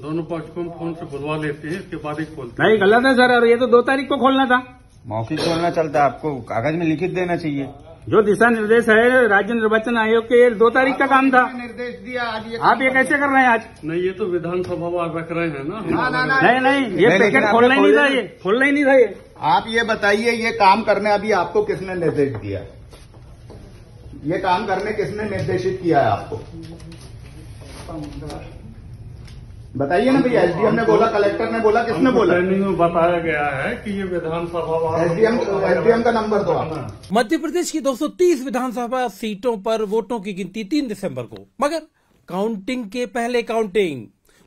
दोनों पक्ष को हम फोन से बुलवा लेते हैं इसके बाद ही खोलते नहीं गलत है सर और ये तो दो तारीख को खोलना था मौखिक खोलना चलता है आपको कागज में लिखित देना चाहिए जो दिशा निर्देश है राज्य निर्वाचन आयोग के दो तारीख का काम था निर्देश दिया आज ये आप ये कैसे कर रहे हैं आज नहीं ये तो विधानसभा रख रहे हैं ना नहीं नहीं ये पैकेट खोलना ही नहीं था ये खोलना ही नहीं था ये आप ये बताइए ये काम करने अभी आपको किसने निर्देश दिया ये काम करने किसने निर्देशित किया है आपको बताइए ना भैया एसडीएम ने बोला कलेक्टर ने बोला किसने बोला ट्रेनिंग में बताया गया है कि ये विधानसभा एसडीएम एसडीएम का नंबर दो मध्य प्रदेश की 230 विधानसभा सीटों पर वोटों की गिनती 3 दिसंबर को मगर काउंटिंग के पहले काउंटिंग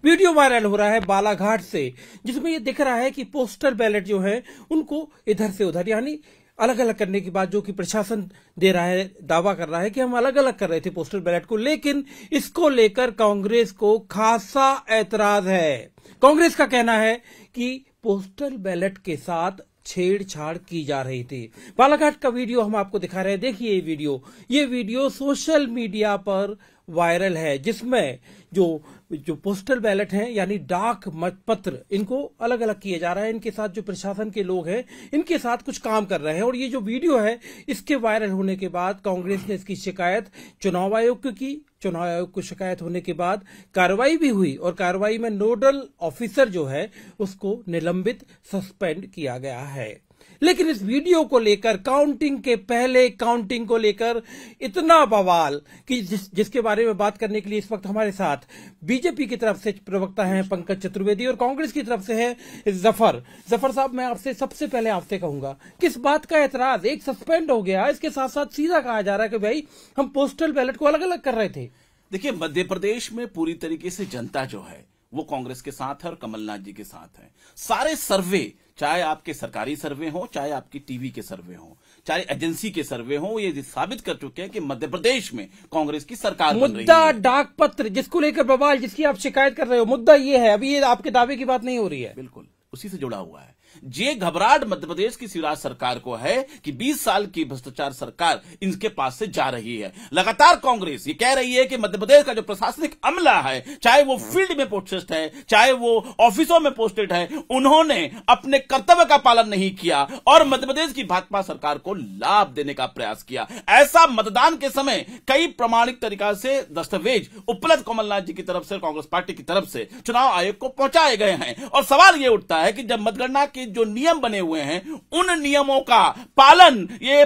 वीडियो वायरल हो रहा है बालाघाट से जिसमें ये दिख रहा है कि पोस्टर बैलेट जो है उनको इधर से उधर यानी अलग अलग करने की बात जो कि प्रशासन दे रहा है दावा कर रहा है कि हम अलग अलग कर रहे थे पोस्टल बैलेट को लेकिन इसको लेकर कांग्रेस को खासा ऐतराज है कांग्रेस का कहना है कि पोस्टल बैलेट के साथ छेड़छाड़ की जा रही थी बालाघाट का वीडियो हम आपको दिखा रहे हैं देखिए ये वीडियो ये वीडियो सोशल मीडिया पर वायरल है जिसमें जो जो पोस्टल बैलेट हैं यानी डाक मतपत्र इनको अलग अलग किया जा रहा है इनके साथ जो प्रशासन के लोग हैं इनके साथ कुछ काम कर रहे हैं और ये जो वीडियो है इसके वायरल होने के बाद कांग्रेस ने इसकी शिकायत चुनाव आयोग की चुनाव आयोग को शिकायत होने के बाद कार्रवाई भी हुई और कार्रवाई में नोडल ऑफिसर जो है उसको निलंबित सस्पेंड किया गया है लेकिन इस वीडियो को लेकर काउंटिंग के पहले काउंटिंग को लेकर इतना बवाल कि जिस, जिसके बारे में बात करने के लिए इस वक्त हमारे साथ बीजेपी की तरफ से प्रवक्ता हैं पंकज चतुर्वेदी और कांग्रेस की तरफ से है जफर जफर साहब मैं आपसे सबसे पहले आपसे कहूंगा किस बात का एतराज एक सस्पेंड हो गया इसके साथ साथ सीधा कहा जा रहा है कि भाई हम पोस्टल बैलेट को अलग अलग कर रहे थे देखिये मध्य प्रदेश में पूरी तरीके से जनता जो है वो कांग्रेस के साथ है और कमलनाथ जी के साथ है सारे सर्वे चाहे आपके सरकारी सर्वे हो चाहे आपकी टीवी के सर्वे हो चाहे एजेंसी के सर्वे हो ये साबित कर चुके हैं कि मध्य प्रदेश में कांग्रेस की सरकार मुद्दा डाक पत्र जिसको लेकर बवाल जिसकी आप शिकायत कर रहे हो मुद्दा ये है अभी ये आपके दावे की बात नहीं हो रही है बिल्कुल उसी से जुड़ा हुआ है ये घबराहट मध्य प्रदेश की शिवराज सरकार को है कि 20 साल की भ्रष्टाचार सरकार इनके पास से जा रही है लगातार कांग्रेस ये कह रही है कि मध्य प्रदेश का जो प्रशासनिक अमला है चाहे वो फील्ड में पोस्टेड है चाहे वो ऑफिसों में पोस्टेड है उन्होंने अपने कर्तव्य का पालन नहीं किया और मध्यप्रदेश की भाजपा सरकार को लाभ देने का प्रयास किया ऐसा मतदान के समय कई प्रमाणिक तरीका से दस्तावेज उपलब्ध कमलनाथ जी की तरफ से कांग्रेस पार्टी की तरफ से चुनाव आयोग को पहुंचाए गए हैं और सवाल यह उठता है कि जब मतगणना की संबंधित जो नियम बने हुए हैं उन नियमों का पालन ये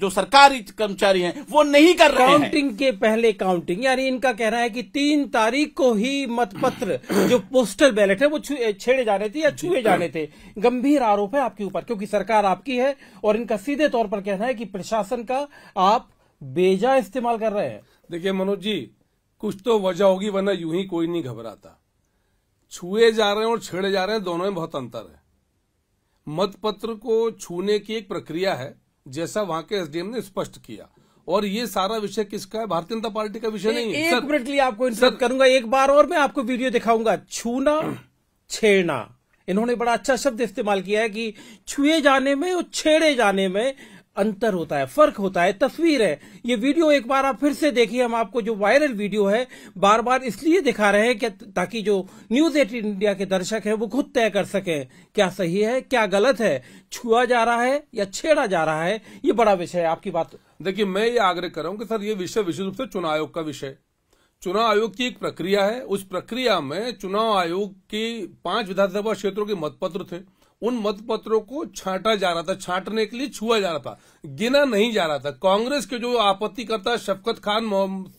जो सरकारी कर्मचारी हैं वो नहीं कर रहे काउंटिंग के पहले काउंटिंग यानी इनका कहना है कि तीन तारीख को ही मतपत्र जो पोस्टल बैलेट है वो छेड़े जाने थे या छुए जाने हाँ। थे गंभीर आरोप है आपके ऊपर क्योंकि सरकार आपकी है और इनका सीधे तौर पर कहना है कि प्रशासन का आप बेजा इस्तेमाल कर रहे हैं देखिए मनोज जी कुछ तो वजह होगी वरना यूं ही कोई नहीं घबराता छुए जा रहे हैं और छेड़े जा रहे हैं दोनों में बहुत अंतर है मतपत्र को छूने की एक प्रक्रिया है जैसा वहां के एसडीएम ने स्पष्ट किया और ये सारा विषय किसका है भारतीय जनता पार्टी का विषय नहीं है एक मिनट लिए आपको इंटरप्ट करूंगा एक बार और मैं आपको वीडियो दिखाऊंगा छूना छेड़ना इन्होंने बड़ा अच्छा शब्द इस्तेमाल किया है कि छुए जाने में और छेड़े जाने में अंतर होता है फर्क होता है तस्वीर है ये वीडियो एक बार आप फिर से देखिए हम आपको जो वायरल वीडियो है बार बार इसलिए दिखा रहे हैं कि ताकि जो न्यूज एटीन इंडिया के दर्शक हैं वो खुद तय कर सके क्या सही है क्या गलत है छुआ जा रहा है या छेड़ा जा रहा है ये बड़ा विषय है आपकी बात देखिये मैं ये आग्रह कर रहा हूँ कि सर ये विषय विशेष रूप से चुनाव आयोग का विषय चुनाव आयोग की एक प्रक्रिया है उस प्रक्रिया में चुनाव आयोग की पांच विधानसभा क्षेत्रों के मतपत्र थे उन मतपत्रों को छाटा जा रहा था छाटने के लिए छुआ जा रहा था गिना नहीं जा रहा था कांग्रेस के जो आपत्तिकर्ता शफकत खान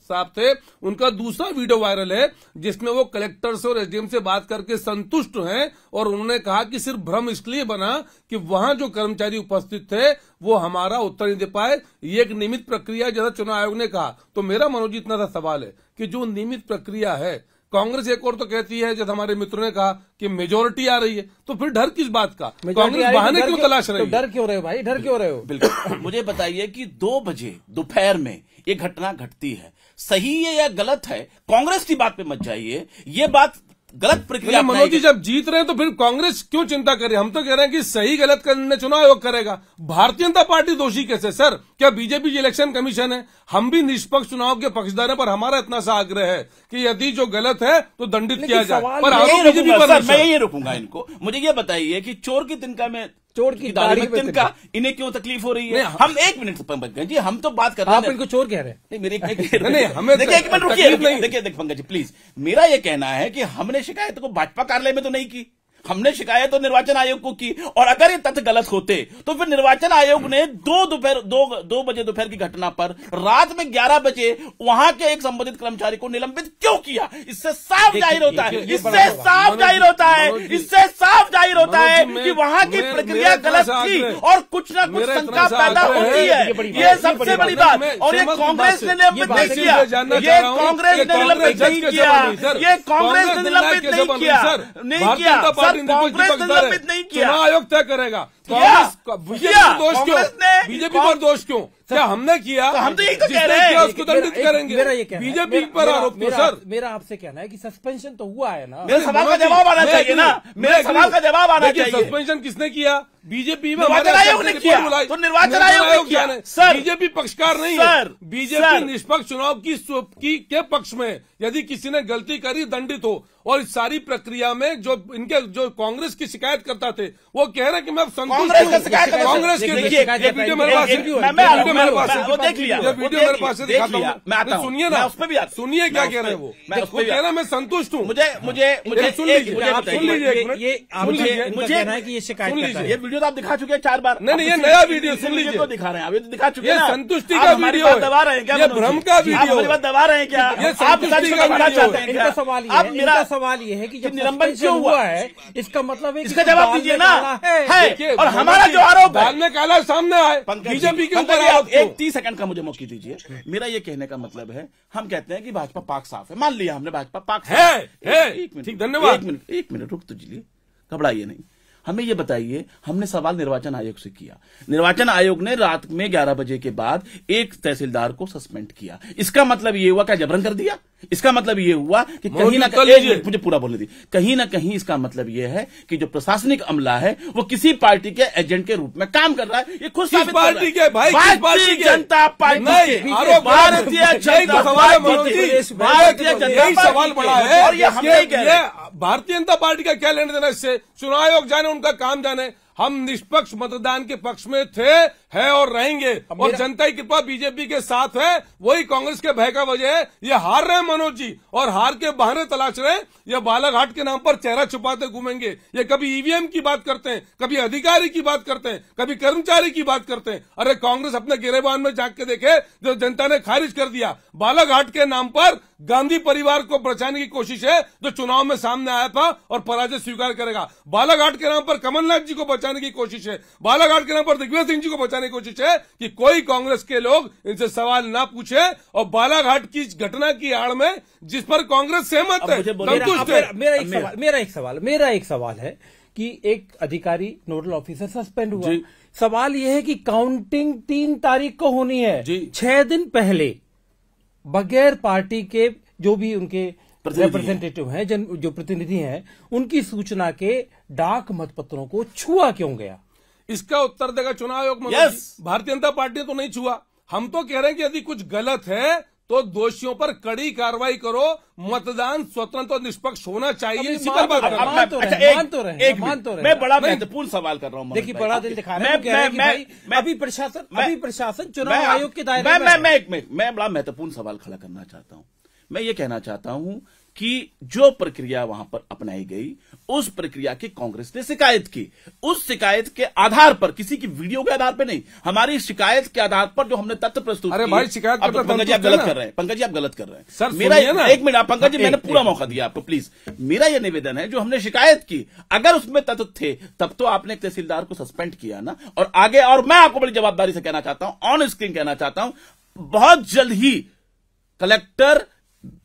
साहब थे उनका दूसरा वीडियो वायरल है जिसमें वो कलेक्टर से और एसडीएम से बात करके संतुष्ट हैं और उन्होंने कहा कि सिर्फ भ्रम इसलिए बना कि वहां जो कर्मचारी उपस्थित थे वो हमारा उत्तर नहीं दे पाए ये एक नियमित प्रक्रिया जैसा चुनाव आयोग ने कहा तो मेरा मनोजी इतना सा सवाल है कि जो नियमित प्रक्रिया है कांग्रेस एक और तो कहती है जब हमारे मित्रों ने कहा कि मेजोरिटी आ रही है तो फिर डर किस बात का कांग्रेस तो बहाने क्यों तलाश रही तो है डर क्यों रहे हो भाई डर क्यों रहे हो बिल्कुल मुझे बताइए कि दो बजे दोपहर में ये घटना घटती है सही है या गलत है कांग्रेस की बात पे मत जाइए ये बात गलत प्रक्रिया मनोज जी जब जीत रहे हैं तो फिर कांग्रेस क्यों चिंता कर रही है हम तो कह रहे हैं कि सही गलत करने चुनाव आयोग करेगा भारतीय जनता पार्टी दोषी कैसे सर क्या बीजेपी इलेक्शन कमीशन है हम भी निष्पक्ष चुनाव के पक्षधार है पर हमारा इतना सा आग्रह है कि यदि जो गलत है तो दंडित किया जाए पर मैं यही रुकूंगा इनको मुझे ये बताइए कि चोर की तिनका में चोर की दाढ़ी का इन्हें क्यों तकलीफ हो रही है हम एक मिनट पंकज जी हम तो बात कर रहे हैं आप इनको चोर कह रहे हैं मेरे हमें देखिए एक मिनट रुकिए देखिए देख पंकज जी प्लीज मेरा ये कहना है कि हमने शिकायत को भाजपा कार्यालय में तो नहीं की हमने शिकायत तो निर्वाचन आयोग को की और अगर ये तथ्य गलत होते तो फिर निर्वाचन आयोग ने दो दोपहर दो दो बजे दोपहर की घटना पर रात में ग्यारह बजे वहां के एक संबंधित कर्मचारी को निलंबित क्यों किया इससे साफ जाहिर होता है इससे साफ जाहिर होता है इससे साफ जाहिर होता है कि वहां की प्रक्रिया गलत थी और कुछ ना कुछ शंका पैदा होती है ये सबसे बड़ी बात और ये कांग्रेस ने निलंबित नहीं किया ये कांग्रेस ने निलंबित नहीं किया ये कांग्रेस ने निलंबित नहीं किया नहीं किया नहीं किया आयोग तय करेगा कांग्रेस दोष क्यों बीजेपी पर दोष क्यों क्या तो हमने किया तो हम तो यही तो कह रहे हैं उसको दंडित करेंगे मेरा ये बीजेपी पर आरोप तो सर मेरा आपसे कहना है कि सस्पेंशन तो हुआ है ना मेरे सवाल का जवाब आना चाहिए ना मेरे सवाल का जवाब आना चाहिए सस्पेंशन किसने किया बीजेपी में निर्वाचन आयोग ने किया तो निर्वाचन आयोग ने किया सर बीजेपी पक्षकार नहीं है बीजेपी निष्पक्ष चुनाव की की के पक्ष में यदि किसी ने गलती करी दंडित हो और इस सारी प्रक्रिया में जो इनके जो कांग्रेस की शिकायत करता थे वो कह रहे कि मैं कांग्रेस कांग्रेस के मेरे पास वो देख लिया ये वीडियो मेरे पास से दिखाता हूं मैं आता तो हूं सुनिए ना उस पे भी आता सुनिए क्या कह रहे हैं वो मैं कह रहा मैं संतुष्ट हूं मुझे मुझे मुझे सुन लीजिए आप सुन लीजिए ये मुझे मुझे है कि ये शिकायत लीजिए ये वीडियो तो आप दिखा चुके हैं चार बार नहीं नहीं ये नया वीडियो सुन लीजिए तो दिखा रहे हैं आप ये दिखा चुके हैं संतुष्टि का वीडियो दबा रहे हैं क्या ये भ्रम का वीडियो आप दबा रहे हैं क्या आप चाहते हैं सवाल आप मेरा सवाल ये है कि जब निलंबन क्यों हुआ है इसका मतलब इसका जवाब दीजिए ना है और हमारा जो आरोप है बाद में काला सामने आए बीजेपी के ऊपर आप तो- एक तीस सेकंड का मुझे मौके दीजिए मेरा ये कहने का मतलब है हम कहते हैं कि भाजपा पाक साफ है मान लिया हमने भाजपा पाक है, धन्यवाद एक मिनट एक मिनट रुक तो जी घबराइए नहीं हमें ये बताइए हमने सवाल निर्वाचन आयोग से किया निर्वाचन आयोग ने रात में 11 बजे के बाद एक तहसीलदार को सस्पेंड किया इसका मतलब ये हुआ क्या जबरन कर दिया इसका मतलब ये हुआ कि कहीं ना कहीं मुझे पूरा बोलने दी कहीं ना कहीं इसका मतलब ये है कि जो प्रशासनिक अमला है वो किसी पार्टी के एजेंट के रूप में काम कर रहा है ये खुद साबित पार्टी के भाई भारतीय जनता पार्टी भारतीय तो भारतीय जनता सवाल बड़ा है और ये भारतीय जनता पार्टी का क्या लेने देना इससे चुनाव आयोग जाने उनका काम जाने हम निष्पक्ष मतदान के पक्ष में थे है और रहेंगे और जनता की कृपा बीजेपी के साथ है वही कांग्रेस के भय का वजह है ये हार रहे मनोज जी और हार के बहाने तलाश रहे ये बालाघाट के नाम पर चेहरा छुपाते घूमेंगे ये कभी ईवीएम की बात करते हैं कभी अधिकारी की बात करते हैं कभी कर्मचारी की बात करते हैं अरे कांग्रेस अपने गिरेबान में जाग के देखे जो जनता ने खारिज कर दिया बालाघाट के नाम पर गांधी परिवार को बचाने की कोशिश है जो चुनाव में सामने आया था और पराजय स्वीकार करेगा बालाघाट के नाम पर कमलनाथ जी को बचाने की कोशिश है बालाघाट के नाम पर दिग्विजय सिंह जी को बचाने की कोशिश है कि कोई कांग्रेस के लोग इनसे सवाल ना पूछे और बालाघाट की घटना की आड़ में जिस पर कांग्रेस सहमत है मेरा एक सवाल मेरा एक सवाल मेरा एक सवाल है कि एक अधिकारी नोडल ऑफिसर सस्पेंड हुआ सवाल यह है कि काउंटिंग तीन तारीख को होनी है छह दिन पहले बगैर पार्टी के जो भी उनके रिप्रेजेंटेटिव हैं जन जो प्रतिनिधि हैं उनकी सूचना के डाक मतपत्रों को छुआ क्यों गया इसका उत्तर देगा चुनाव आयोग yes. भारतीय जनता पार्टी तो नहीं छुआ हम तो कह रहे हैं कि यदि कुछ गलत है तो दोषियों पर कड़ी कार्रवाई करो मतदान स्वतंत्र और निष्पक्ष होना चाहिए इसी पर तो बात मान तो रहे अच्छा, मान तो रहे मान तो रहे मैं बड़ा महत्वपूर्ण सवाल कर रहा हूँ देखिए बड़ा दिल दिखा रहा हूँ अभी प्रशासन अभी प्रशासन चुनाव आयोग के दायरे मैं मैं मैं बड़ा महत्वपूर्ण सवाल खड़ा करना चाहता हूँ मैं ये कहना चाहता हूँ कि जो प्रक्रिया वहां पर अपनाई गई उस प्रक्रिया की कांग्रेस ने शिकायत की उस शिकायत के आधार पर किसी की वीडियो के आधार पर नहीं हमारी शिकायत के आधार पर जो हमने तथ्य प्रस्तुत अरे भाई शिकायत आप तो पंकज जी आप तो गलत कर रहे हैं पंकज जी आप गलत कर रहे हैं सर मेरा एक मिनट आप पंकज जी हाँ, मैंने पूरा मौका दिया आपको प्लीज मेरा यह निवेदन है जो हमने शिकायत की अगर उसमें तथ्य थे तब तो आपने तहसीलदार को सस्पेंड किया ना और आगे और मैं आपको बड़ी जवाबदारी से कहना चाहता हूं ऑन स्क्रीन कहना चाहता हूं बहुत जल्द ही कलेक्टर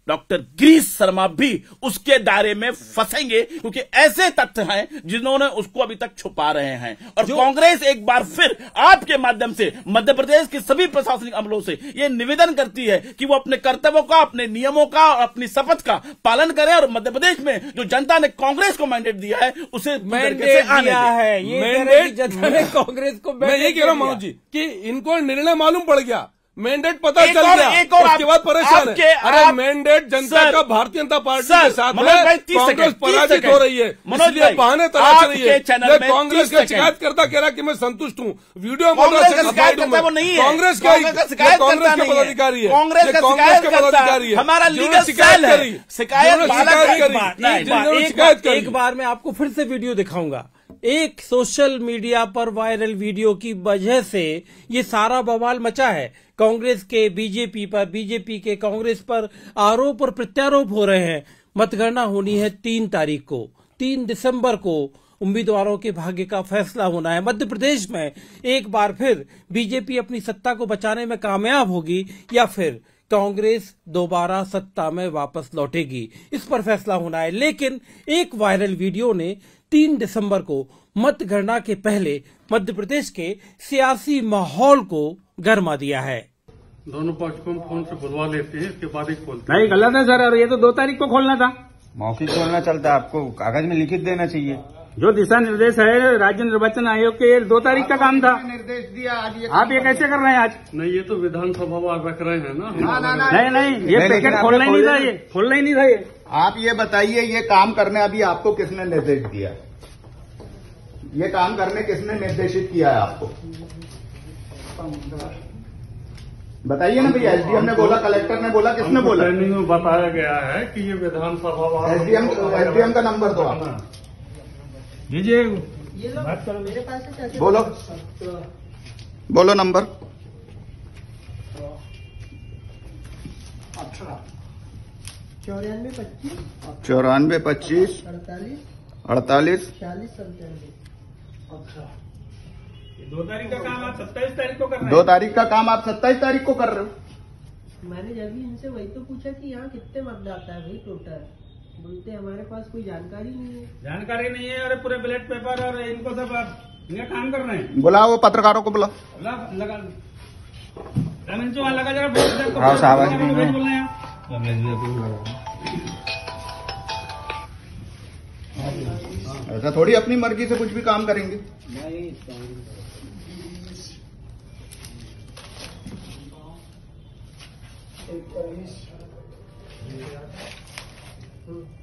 डॉक्टर गिरीश शर्मा भी उसके दायरे में फंसेंगे क्योंकि ऐसे तथ्य हैं जिन्होंने उसको अभी तक छुपा रहे हैं और कांग्रेस एक बार फिर आपके माध्यम से मध्य प्रदेश के सभी प्रशासनिक अमलों से यह निवेदन करती है कि वो अपने कर्तव्यों का अपने नियमों का और अपनी शपथ का पालन करें और मध्य प्रदेश में जो जनता ने कांग्रेस को मैंडेट दिया है उसे कांग्रेस को मैं ये कह रहा हूं मनोज जी की इनको निर्णय मालूम पड़ गया मैंडेट पता चल गया एक और उसके बाद परेशान है अरे मैंडेट जनता का भारतीय जनता पार्टी के साथ है कांग्रेस पराजित हो रही है इसलिए बहाने तलाश रही है कांग्रेस का शिकायत करता कह रहा कि मैं संतुष्ट हूँ वीडियो कांग्रेस का कांग्रेस का पदाधिकारी है कांग्रेस का पदाधिकारी है हमारा लीडर शिकायत करी शिकायत शिकायत करी एक बार में आपको फिर से वीडियो दिखाऊंगा एक सोशल मीडिया पर वायरल वीडियो की वजह से ये सारा बवाल मचा है कांग्रेस के बीजेपी पर बीजेपी के कांग्रेस पर आरोप और प्रत्यारोप हो रहे हैं मतगणना होनी है तीन तारीख को तीन दिसंबर को उम्मीदवारों के भाग्य का फैसला होना है मध्य प्रदेश में एक बार फिर बीजेपी अपनी सत्ता को बचाने में कामयाब होगी या फिर कांग्रेस दोबारा सत्ता में वापस लौटेगी इस पर फैसला होना है लेकिन एक वायरल वीडियो ने तीन दिसंबर को मतगणना के पहले मध्य प्रदेश के सियासी माहौल को गर्मा दिया है दोनों पक्ष को फोन से बुलवा लेते हैं इसके बाद ही खोलते नहीं गलत है सर और ये तो दो तारीख को खोलना था मौखिक खोलना चलता आपको कागज में लिखित देना चाहिए जो दिशा निर्देश है राज्य निर्वाचन आयोग के दो तारीख का काम था निर्देश दिया आज ये आप ये कैसे कर रहे हैं आज नहीं ये तो विधानसभा रख रहे हैं ना नहीं नहीं ये पैकेट खोलना ही नहीं था ये खोलना ही नहीं था ये आप ये बताइए ये काम करने अभी आपको किसने निर्देश दिया ये काम करने किसने निर्देशित किया है आपको बताइए ना भैया एसडीएम ने बोला कलेक्टर ने बोला किसने बोला ट्रेनिंग में बताया गया है कि ये विधानसभा एसडीएम एसडीएम का नंबर दो दीजिए बोलो बोलो नंबर अठारह अच्छा। चौरानवे पच्चीस चौरानवे पच्चीस अड़तालीस अड़तालीस चालीस सत्तानवे अच्छा दो तारीख का काम आप सत्ताईस तारीख को कर रहे हैं दो तारीख का काम आप सत्ताईस तारीख को कर रहे हो मैंने जब भी इनसे वही तो पूछा कि यहाँ कितने मतदाता है भाई टोटल बोलते हमारे पास कोई जानकारी नहीं है जानकारी नहीं है अरे पूरे बैलेट पेपर और इनको सब इनका काम कर रहे हैं बुलाओ पत्रकारों को बुलाओ लगा लगा लगा जरा ऐसा थोड़ी अपनी मर्जी से कुछ भी काम करेंगे नहीं